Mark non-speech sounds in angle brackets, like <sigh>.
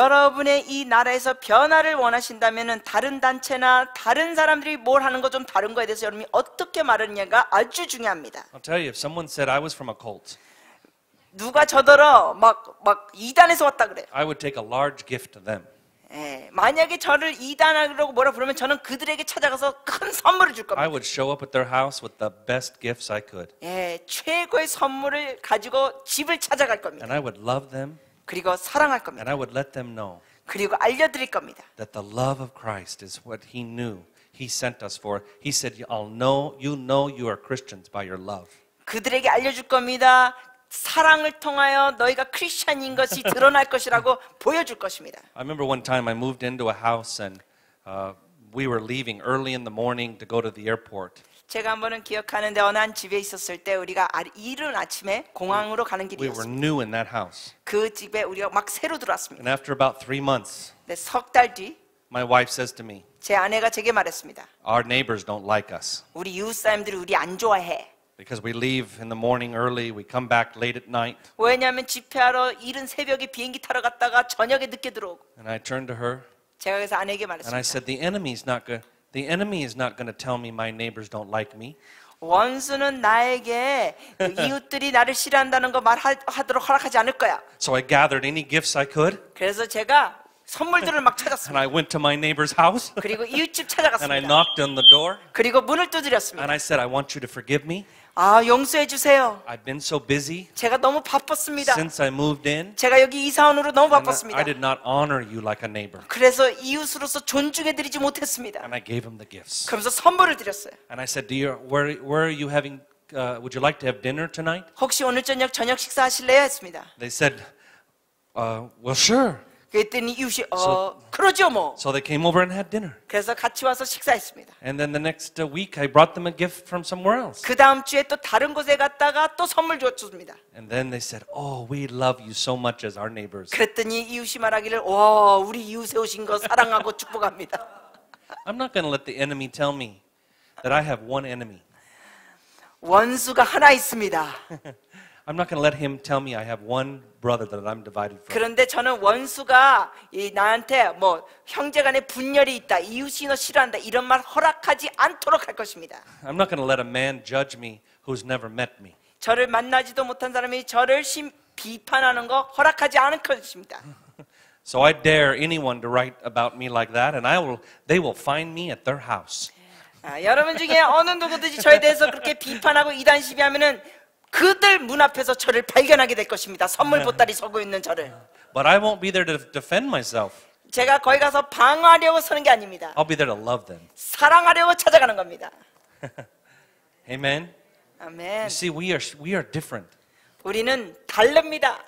여러분의 이 나라에서 변화를 원하신다면 다른 단체나 다른 사람들이 뭘 하는 것 좀 다른 거에 대해서 여러분이 어떻게 말하느냐가 아주 중요합니다. I'll tell you, if someone said I was from a cult, 누가 저더러 막 막 이단에서 왔다 그래요. I would take a large gift to them. 예, 만약에 저를 이단하라고 뭐라 부르면 저는 그들에게 찾아가서 큰 선물을 줄 겁니다. I would show up at their house with the best gifts I could. 예, 최고의 선물을 가지고 집을 찾아갈 겁니다. And I would love them. 그리고 사랑할 겁니다. And I would let them know 그리고 겁니다. that the love of Christ is what he knew he sent us for. He said, "I'll know you know you are Christians by your love." 그들에게 겁니다. 사랑을 통하여 너희가 크리스천인 것이 드러날 것이라고 <laughs> 것입니다. I remember one time I moved into a house and uh, we were leaving early in the morning to go to the airport. 제가 한 번은 기억하는데 어느 한 집에 있었을 때 우리가 이른 아침에 공항으로 가는 길이었습니다. We were new in that house. 그 집에 우리가 막 새로 들어왔습니다. And after about three months, 네, 석달 뒤, my wife says to me, 제 아내가 제게 말했습니다. Our neighbors don't like us. 우리 이웃 사람들이 우리 안 좋아해. Because we leave in the morning early, we come back late at night. 왜냐하면 집회하러 이른 새벽에 비행기 타러 갔다가 저녁에 늦게 들어오고. And I turned to her. 제가 그래서 아내에게 말했습니다. And I said, the enemy's not good. The enemy is not going to tell me my neighbors don't like me. 원수는 나에게 <laughs> 이웃들이 나를 싫어한다는 거 말하도록 허락하지 않을 거야. So I gathered any gifts I could. 그래서 제가 선물들을 막 And I went to my neighbor's house <laughs> 그리고 이웃집 and I knocked on the door 그리고 문을 and I said, I want you to forgive me. 아, 용서해 주세요. I've been so busy 제가 너무 바빴습니다. since I moved in. 제가 여기 이사원으로 너무 I did not honor you like a neighbor. 그래서 이웃으로서 존중해 드리지 못했습니다. And I gave him the gifts. 선물을 드렸어요. And I said, dear, where, where are you having, uh, would you like to have dinner tonight? 혹시 오늘 저녁 저녁 식사하실래요? 했습니다. They said, uh, Well, sure. 그랬더니 이웃이 어 그러죠 뭐. So they came over and had dinner. 그래서 같이 와서 식사했습니다. And then the next week I brought them a gift from somewhere else. 그 다음 주에 또 다른 곳에 갔다가 또 선물 줬습니다. And then they said, "Oh, we love you so much as our neighbors." 그랬더니 이웃이 말하기를 와 우리 이웃에 오신 거 사랑하고 축복합니다. I'm not going to let the enemy tell me that I have one enemy. 원수가 하나 있습니다. I'm not going to let him tell me I have one brother that I'm divided from. 그런데 저는 원수가 이 나한테 뭐 형제간에 분열이 있다, 이웃이너 싫어한다 이런 말 허락하지 않도록 할 것입니다. I'm not going to let a man judge me who's never met me. 저를 만나지도 못한 사람이 저를 심, 비판하는 거 허락하지 않을 것입니다. So I dare anyone to write about me like that, and I will, they will find me at their house. 아, 여러분 중에 어느 누구든지 저에 대해서 그렇게 비판하고 이단시비하면은 그들 문 앞에서 저를 발견하게 될 것입니다. 선물 보따리 서고 있는 저를. But I won't be there to defend myself. 제가 거기 가서 방어하려고 서는 게 아닙니다. I'll be there to love them. 사랑하려고 찾아가는 겁니다. Amen. 아멘. You see, we are we are different. 우리는 다릅니다.